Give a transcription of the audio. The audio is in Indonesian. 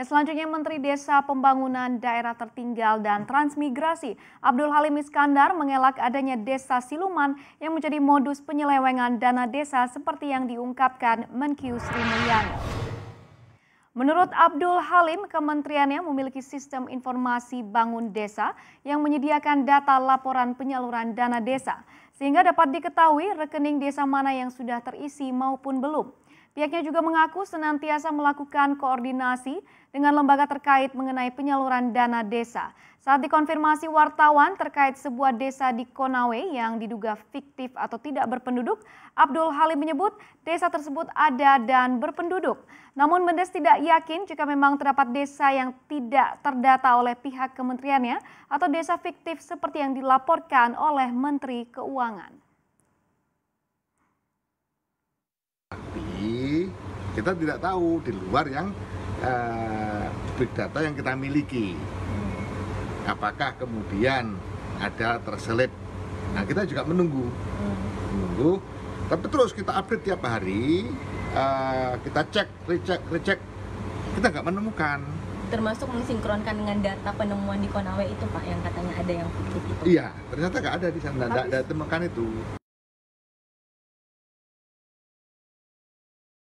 Dan selanjutnya Menteri Desa Pembangunan Daerah Tertinggal dan Transmigrasi Abdul Halim Iskandar mengelak adanya desa siluman yang menjadi modus penyelewengan dana desa seperti yang diungkapkan Menkyu Sri Mulyani. Menurut Abdul Halim, kementeriannya memiliki sistem informasi bangun desa yang menyediakan data laporan penyaluran dana desa, sehingga dapat diketahui rekening desa mana yang sudah terisi maupun belum. Pihaknya juga mengaku senantiasa melakukan koordinasi dengan lembaga terkait mengenai penyaluran dana desa. Saat dikonfirmasi wartawan terkait sebuah desa di Konawe yang diduga fiktif atau tidak berpenduduk, Abdul Halim menyebut desa tersebut ada dan berpenduduk. Namun Mendes tidak yakin jika memang terdapat desa yang tidak terdata oleh pihak kementeriannya atau desa fiktif seperti yang dilaporkan oleh Menteri Keuangan. kita tidak tahu di luar yang uh, big data yang kita miliki apakah kemudian ada terselip nah kita juga menunggu menunggu tapi terus kita update tiap hari uh, kita cek recheck recheck kita nggak menemukan termasuk mensinkronkan dengan data penemuan di Konawe itu pak yang katanya ada yang fiktif itu iya ternyata nggak ada di sana nggak ada temukan itu